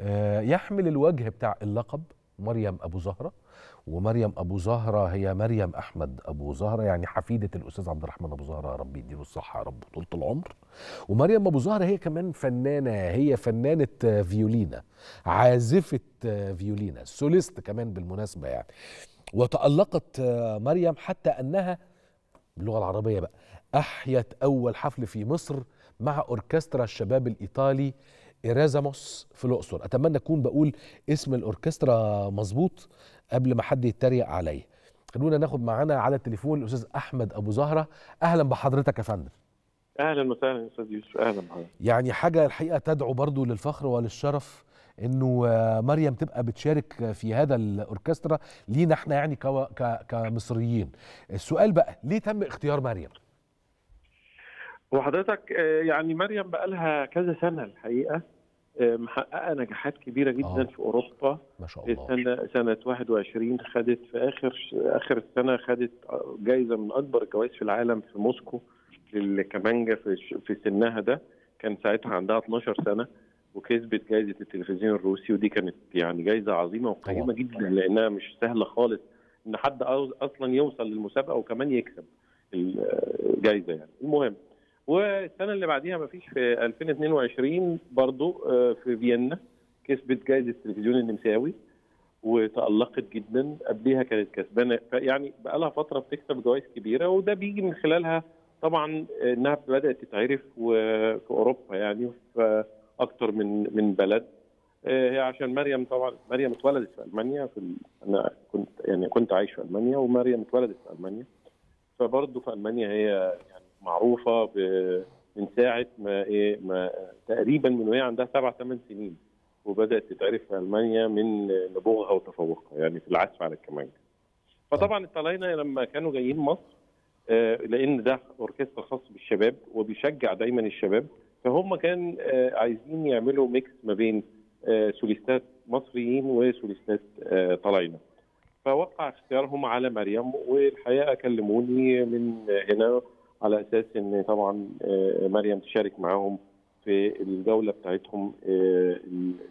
آه، يحمل الوجه بتاع اللقب مريم ابو زهره ومريم ابو زهره هي مريم احمد ابو زهره يعني حفيده الاستاذ عبد الرحمن ابو زهره ربي يديله الصحه يا رب طول العمر ومريم ابو زهره هي كمان فنانه هي فنانه فيولينا عازفه فيولينا سوليست كمان بالمناسبه يعني وتالقت مريم حتى انها باللغه العربيه بقى احيت اول حفل في مصر مع اوركسترا الشباب الايطالي إيرازاموس في الأقصر أتمنى أكون بقول اسم الأوركسترا مظبوط قبل ما حد يتريق عليا خلونا ناخد معانا على التليفون الأستاذ أحمد أبو زهرة أهلا بحضرتك يا فندم اهلا وسهلا يا استاذ يوسف اهلا بحضرتك يعني حاجه الحقيقه تدعو برضو للفخر وللشرف انه مريم تبقى بتشارك في هذا الاوركسترا لينا احنا يعني كو... ك... كمصريين السؤال بقى ليه تم اختيار مريم وحضرتك آه، يعني مريم بقى لها كذا سنه الحقيقه آه، محققه نجاحات كبيره جدا آه. في اوروبا ما شاء الله سنه سنه 21 خدت في اخر اخر السنه خدت جائزه من اكبر الجوائز في العالم في موسكو للكمانجا في في سنها ده كان ساعتها عندها 12 سنه وكسبت جائزه التلفزيون الروسي ودي كانت يعني جائزه عظيمه وقيمه جدا لانها مش سهله خالص ان حد اصلا يوصل للمسابقه وكمان يكسب الجائزه آه، يعني المهم والسنه اللي بعديها ما فيش في 2022 برضو آه، في فيينا كسبت جائزه التلفزيون النمساوي وتالقت جدا قبليها كانت كسبانه فيعني بقى لها فتره بتكسب جوائز كبيره وده بيجي من خلالها طبعا انها بدات تتعرف في اوروبا يعني في اكتر من من بلد آه، هي عشان مريم طبعا مريم اتولدت في المانيا في ال... انا كنت يعني كنت عايش في المانيا ومريم اتولدت في المانيا فبرضه في المانيا هي يعني معروفه من ساعه ما ايه ما تقريبا من وهي عندها سبع ثمان سنين وبدات تتعرف في المانيا من نبوغها وتفوقها يعني في العزف على الكمانجه. فطبعا الطلاينه لما كانوا جايين مصر آه، لان ده اوركسترا خاص بالشباب وبيشجع دايما الشباب فهم كان آه، عايزين يعملوا ميكس ما بين آه، سوليستات مصريين وسوليستات طلاينه. فوقع اختيارهم على مريم والحقيقه كلموني من هنا على اساس ان طبعا آه، مريم تشارك معاهم في الجوله بتاعتهم آه،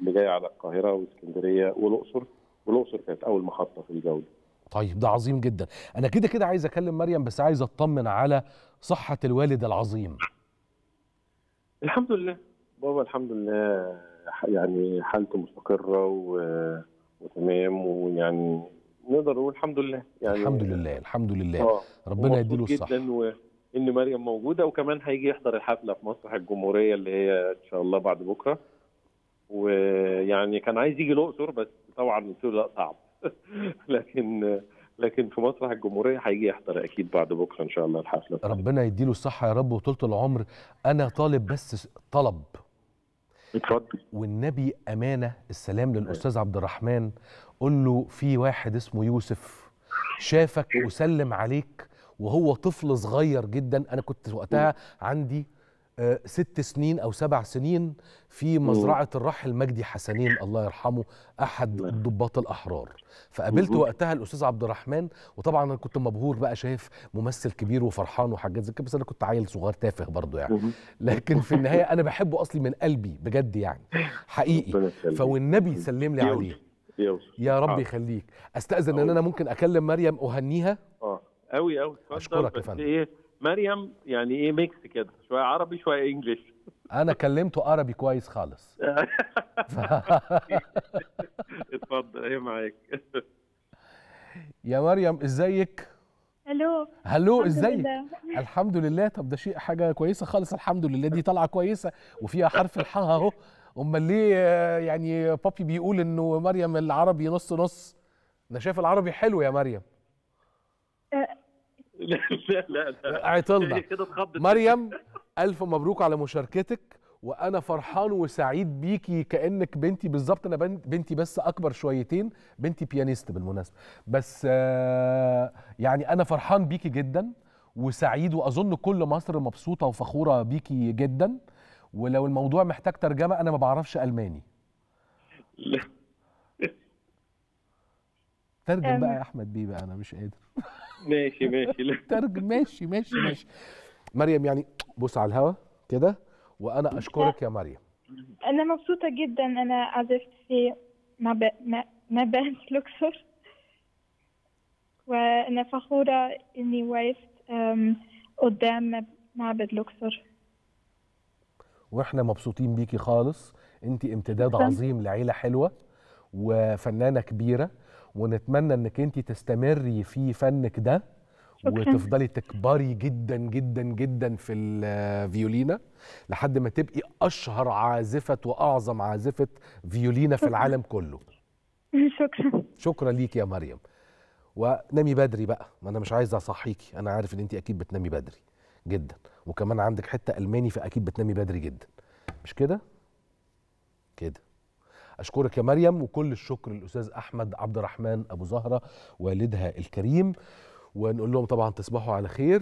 اللي جايه على القاهره واسكندريه والاقصر والاقصر كانت اول محطه في الجوله. طيب ده عظيم جدا، انا كده كده عايز اكلم مريم بس عايز اطمن على صحه الوالد العظيم. الحمد لله بابا الحمد لله يعني حالته مستقره و... وتمام ويعني نقدر نقول الحمد لله يعني الحمد لله الحمد لله آه، ربنا يديله الصحه جدا و... ان مريم موجوده وكمان هيجي يحضر الحفله في مسرح الجمهوريه اللي هي ان شاء الله بعد بكره ويعني كان عايز يجي الاقصر بس طبعا قلت له لا صعب لكن لكن في مسرح الجمهوريه هيجي يحضر اكيد بعد بكره ان شاء الله الحفله ربنا يديله الصحه يا رب وطولة العمر انا طالب بس طلب اتفضل والنبي امانه السلام للاستاذ عبد الرحمن قول له في واحد اسمه يوسف شافك وسلم عليك وهو طفل صغير جدا انا كنت وقتها عندي آه، ست سنين او سبع سنين في مزرعه الراحل مجدي حسنين الله يرحمه احد الضباط نعم. الاحرار فقابلت وقتها الاستاذ عبد الرحمن وطبعا انا كنت مبهور بقى شايف ممثل كبير وفرحان وحاجات زي كده بس انا كنت عيل صغير تافه برضه يعني لكن في النهايه انا بحبه اصلي من قلبي بجد يعني حقيقي فوالنبي سلم لي عليه يا رب آه. يخليك استاذن ان انا ممكن اكلم مريم اهنيها قوي قوي اشكرك يا فندم ايه مريم يعني ايه ميكس كده شويه عربي شويه انجلش انا كلمته عربي كويس خالص اتفضل ايه معاك يا مريم ازيك الو هلو ازيك الحمد لله طب ده شيء حاجه كويسه خالص الحمد لله دي طالعه كويسه وفيها حرف الحاء اهو امال ليه يعني بابي بيقول انه مريم العربي نص نص انا شايف العربي حلو يا مريم أه، لا لا لا عطلنا كده مريم الف مبروك على مشاركتك وانا فرحان وسعيد بيكي كانك بنتي بالظبط انا بنتي بس اكبر شويتين بنتي بيانيست بالمناسبه بس آه، يعني انا فرحان بيكي جدا وسعيد واظن كل مصر مبسوطه وفخوره بيكي جدا ولو الموضوع محتاج ترجمه انا ما بعرفش الماني ترجم بقى يا احمد بيه بقى انا مش قادر ماشي ماشي ترجم ماشي ماشي ماشي مريم يعني بص على الهوا كده وانا اشكرك يا مريم انا مبسوطه جدا انا عزفت في ما مبان لوكسور وانا فخوره اني وقفت قدام معبد لوكسور واحنا مبسوطين بيكي خالص انت امتداد عظيم لعيله حلوه وفنانه كبيره ونتمنى انك انت تستمري في فنك ده وتفضلي تكبري جدا جدا جدا في الفيولينا لحد ما تبقي اشهر عازفه واعظم عازفه فيولينا في العالم كله شكرا شكرا ليكي يا مريم ونامي بدري بقى ما انا مش عايزه اصحيكي انا عارف ان انت اكيد بتنامي بدري جدا وكمان عندك حته الماني فاكيد بتنامي بدري جدا مش كده كده أشكرك يا مريم وكل الشكر للأستاذ أحمد عبد الرحمن أبو زهرة والدها الكريم ونقول لهم طبعا تصبحوا على خير